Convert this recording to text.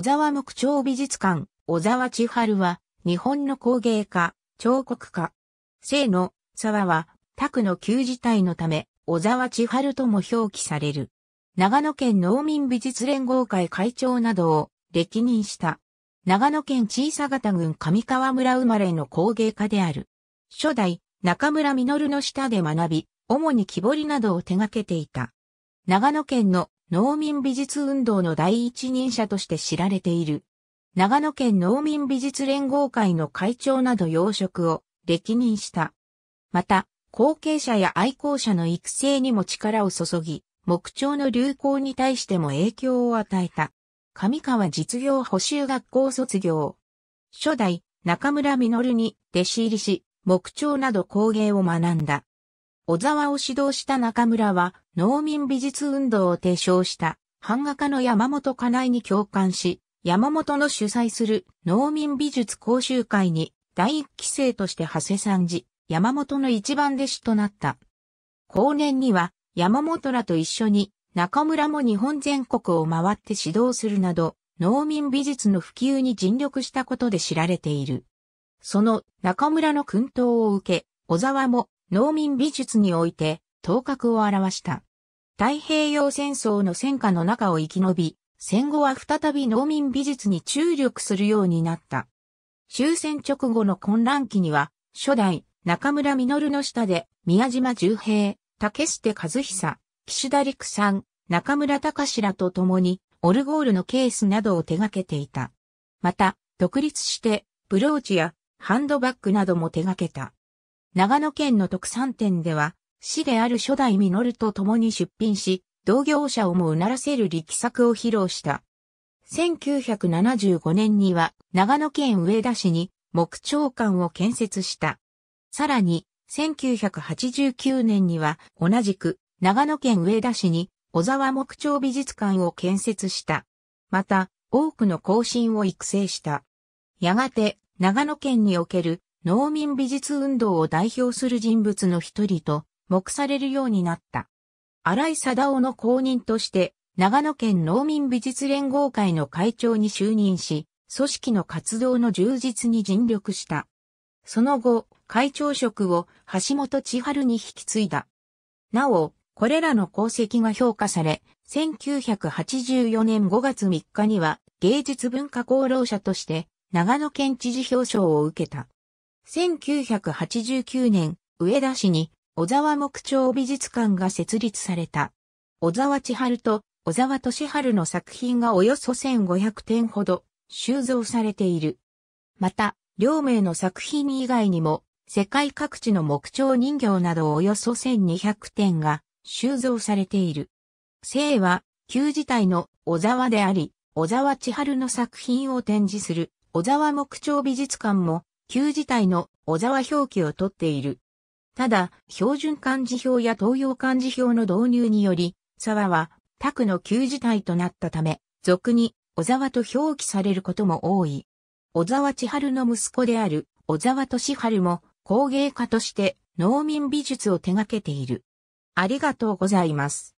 小沢木彫美術館、小沢千春は、日本の工芸家、彫刻家。生の沢は、拓の旧事態のため、小沢千春とも表記される。長野県農民美術連合会会長などを歴任した。長野県小佐方郡上川村生まれの工芸家である。初代、中村実の下で学び、主に木彫りなどを手掛けていた。長野県の農民美術運動の第一人者として知られている。長野県農民美術連合会の会長など要職を歴任した。また、後継者や愛好者の育成にも力を注ぎ、木彫の流行に対しても影響を与えた。上川実業補修学校卒業。初代中村実に弟子入りし、木彫など工芸を学んだ。小沢を指導した中村は農民美術運動を提唱した版画家の山本家内に共感し、山本の主催する農民美術講習会に第一期生として長谷参じ、山本の一番弟子となった。後年には山本らと一緒に中村も日本全国を回って指導するなど、農民美術の普及に尽力したことで知られている。その中村の訓陶を受け、小沢も農民美術において頭角を表した。太平洋戦争の戦火の中を生き延び、戦後は再び農民美術に注力するようになった。終戦直後の混乱期には、初代中村実の下で宮島十平、竹捨和久、岸田陸さん、中村隆らと共にオルゴールのケースなどを手掛けていた。また、独立してブローチやハンドバッグなども手掛けた。長野県の特産店では、市である初代実と共に出品し、同業者をもうならせる力作を披露した。1975年には、長野県上田市に木彫館を建設した。さらに、1989年には、同じく、長野県上田市に、小沢木彫美術館を建設した。また、多くの後進を育成した。やがて、長野県における農民美術運動を代表する人物の一人と目されるようになった。荒井貞夫の後任として、長野県農民美術連合会の会長に就任し、組織の活動の充実に尽力した。その後、会長職を橋本千春に引き継いだ。なお、これらの功績が評価され、1984年5月3日には芸術文化功労者として長野県知事表彰を受けた。1989年、上田市に小沢木彫美術館が設立された。小沢千春と小沢俊春の作品がおよそ1500点ほど収蔵されている。また、両名の作品以外にも、世界各地の木彫人形などおよそ1200点が収蔵されている。生は、旧時代の小沢であり、小沢千春の作品を展示する小沢木彫美術館も旧字体の小沢表記をとっている。ただ、標準漢字表や東洋漢字表の導入により、沢は、タクの旧字体となったため、俗に小沢と表記されることも多い。小沢千春の息子である小沢敏春も工芸家として農民美術を手掛けている。ありがとうございます。